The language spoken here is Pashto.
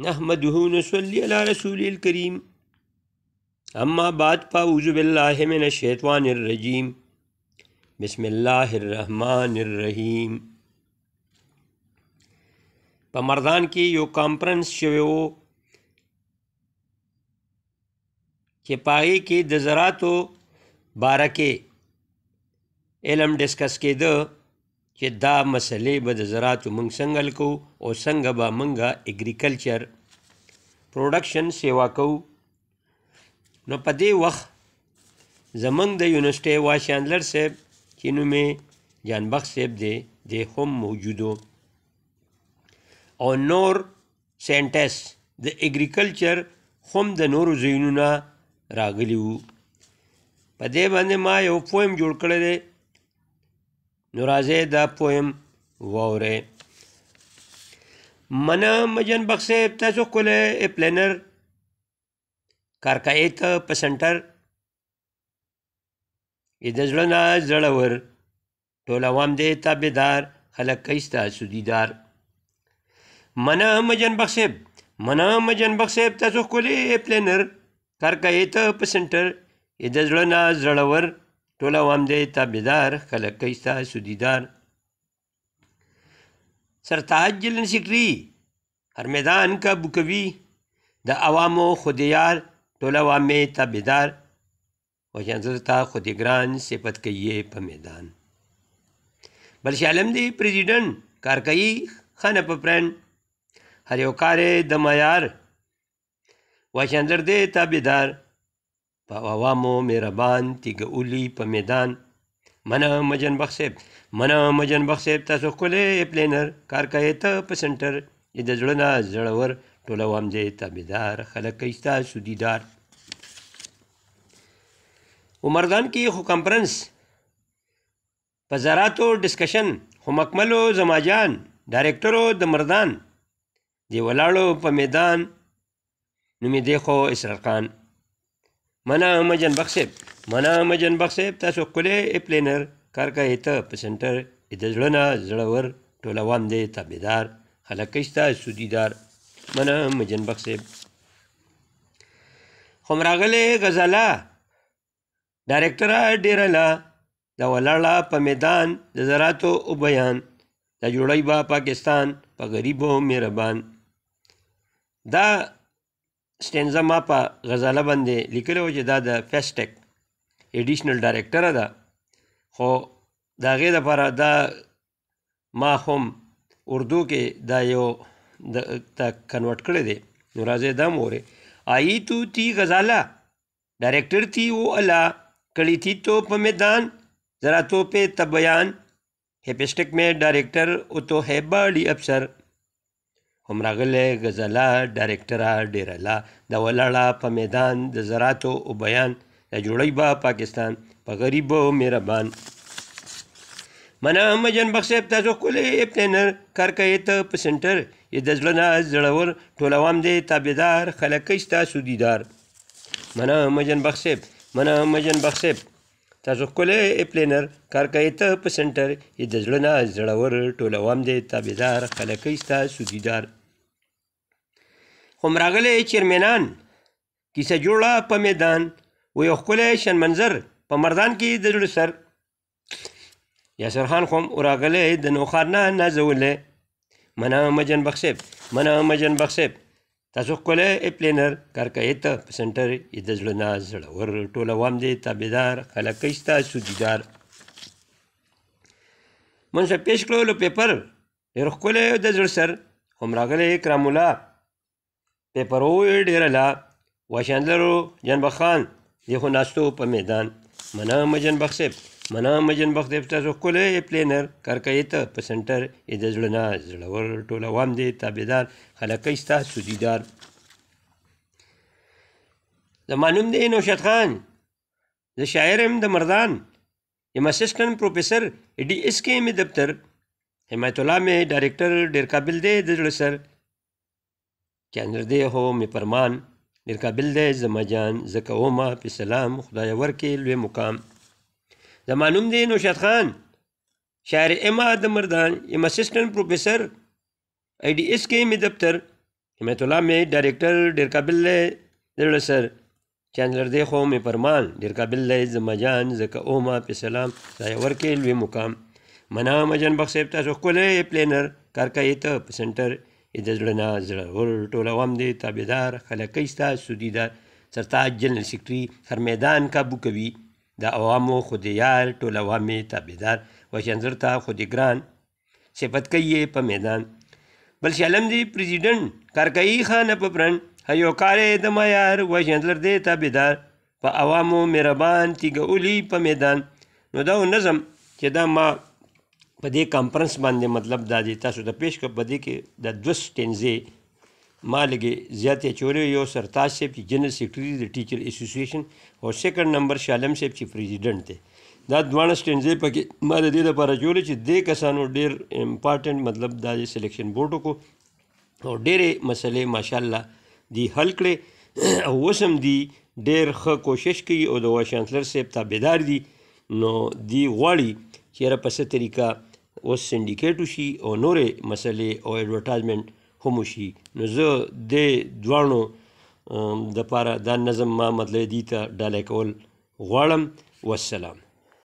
نحمده نصلي على رسول الكريم اما بعد فاعوذ بالله من الشیطان الرجیم بسم الله الرحمن الرحیم په مردان کې یو کانفرنس شوی و چې پای کې د زراعتو بارکه علم ډسکس کېده چې دا مسلې به د زراعتو موږ څنګه لکو او څنګه به موږ اګریکلچر پروډکشن سیوا کوو نو په دې وخت زمنګ د یونیورسيټي واشاندلر صاحب چې نومې جانبخ صاحب دی د هم موجودو او نور سینټس د اګریکلچر هم د نورو زینونو راغلی وو په دې باندې ما یو پویم جوړ کړی دی نو راځي دا پویم ووره منه مجن بخښه تاسو کوله ا پلانر کارکایت په سنټر ا د ځړه نه ځړور ټول عوام دې تابعدار خلک کایستا سودیدار منه مجن بخښه منه مجن بخښه تاسو کوله ا پلانر کارکایت په سنټر ا د ځړه نه ځړور ټول عوام دې تابعدار خلک کوي ستاسو دیدار سرتاج جلن سکری هر میدان کا بکوي د عوامو خودیار ټول عوام مې تابعدار او جنزلتا خودګران صفت کوي په میدان بل شالم دی پریزیدنت کارکئی خان په پرن هر یو کار د معیار واشندر دې تابعدار په عوامو مهربان تیګولی په میدان منه مجن بخ صاحب منه مجن بخ صاحب تاسو ښکلی پلینر کار کوي ته په سنټر د زړه نه زړور ټول عوام دې تابعدار خلک کوي ستاسو دیدار عمردان کې خو کانفرنس په زراتو ډسکشن خو مکملو زماجان ډایرکټرو د مردان دی ولاړو په میدان نومې دی خو اسرار خان मना अहमदजन बक्सेप मना अहमदजन बक्सेप तासो कुले एप्लेनर कारका येतं पसेंटर इथं जळना जळवर टोला वामदे ताबेदार हलाकैस्ता सुदीदार मना अहमदजन बक्सेप خمراغله غزاله ډایرکټره ډیره لا دا ولاړه په میدان د زراتو او بیان دا جوړی با پاکستان په پا غریبو مهربان دا سټینزا ما په غزاله باندې لیکلی و چې دا د فیسټیک ایډیشنل ډایرکټره ده خو د هغې دپاره دا ما هم اردو کې دا یو ته کنورټ کړی دی نو راځئ دا مو اورې آئی تو تی غزاله ډایرکټر تھی وہ الا کڑی تھی تو پمیدان ذرا تو پہ تبیان ہیپسٹک میں ڈائریکٹر او تو ہے باڑی افسر همراغلې غزله ډایرکټره ډیرله د ولاړه په میدان د زراعتو او بیان یا جوړی به پاکستان په غریب او مهربان منه مجن بخشب تاسو کولې اپټنر کار کوي ته په سنټر یې د ځل نه ځړور ټولوام دی تابعدار خلک شته سودیدار منه مجن بخشب منه مجن بخشب تاسو ښکلی پلینر کار کوي ته په سنټر یې د زړه نه زړور ټولوم دی تابعدار خلکۍ ستاسو دیدار خو مراغلی چیرمینان کیسه جوړه په میدان و یو ښکلی شنمنظر په مردان کې د زړه سر یاسر خان خو هم راغلی د نوخار نه نازولی منه مجن بخصیب منه مجن بخصیب تاسو کولی پلینر کار کوي ته په سنټر یې د زړه نه زړور ټوله وام دی تابعدار خلک یې ستاسو دیدار منځه پیش کړو له پیپر ډېر ښکلی د زړه سر هم راغلی اکرام الله پیپر وویل ډېره لا واشاندلرو جنبه خان دی خو ناستو په میدان منه مجنبخ صاحب म्हणा मजेन बघता खोलय प्लेनर कारका येतं पसंटर येदं जुळना जळवर टोला वामदे ताबेदार खाला कैस्ता सुदीदार د معلوم دی نوشاد خان د شاعر ام د مردان یم اسسټنټ پروفیسر ډي اس کے می دفتر حمایت الله می ډایرکټر ډیر قابل دی د زړه سر چاندر دی هو می پرمان ډیر قابل دی زما جان زکه ما په سلام خدای ورکې لوی مقام زما نوم دی نوشاد خان شاعر اما د مردان ایم اسسټنټ پروفیسر آئی डी एस के में दफ्तर हिमायतुल्ला में डायरेक्टर डेर काबिल दिल सर چانلر دی خو می فرمان ډیر قابل دی زما جان زکه او ما په سلام ځای ورکې لوی مقام منا مجن بخ صاحب تاسو ښکلی پلینر کارکوي ته په سنټر یې د زړه نه زړور ټول عوام دی تابعدار خلکۍ ستا سودیدار سرتاج جنرال سیکرټري هر میدان کابو کوي د عوامو خودی یار ټول عوامې تابعدار و شنزر ته خودی ګران صفت کوي په میدان بل شلم دی پریزیډنټ کارکئی خان په پرن هیو کارې د ما یار و شنزر دی تابعدار په عوامو مهربان تیګه اولی په میدان نو دا نظم چې دا ما په دې کانفرنس باندې مطلب دا دی تاسو د پیش کړ په دې کې د دوه ټینځې ما لګي زیاتې چورې یو سرتاج صاحب چې جنرال سیکریټری د ټیچر اسوسییشن او سیکنډ نمبر شالم صاحب چې پریزیدنت دی دا دوه سټینځې پکې ما د دې لپاره جوړې چې د کسانو ډېر امپارټنټ مطلب دا د سلیکشن بورډ کو او ډېرې مسلې ماشاءالله دی حل کړې او وسم دی ډېر ښه کوشش کوي او د وایس چانسلر صاحب تابعدار دي نو دی غواړي چې را پسې طریقه اوس سنډیکیټ وشي او نورې مسلې او ایڈورټایزمنټ هم شي نو زه د دوانو د پاره دا نظم ما مطلب دي ته ډالې کول غواړم والسلام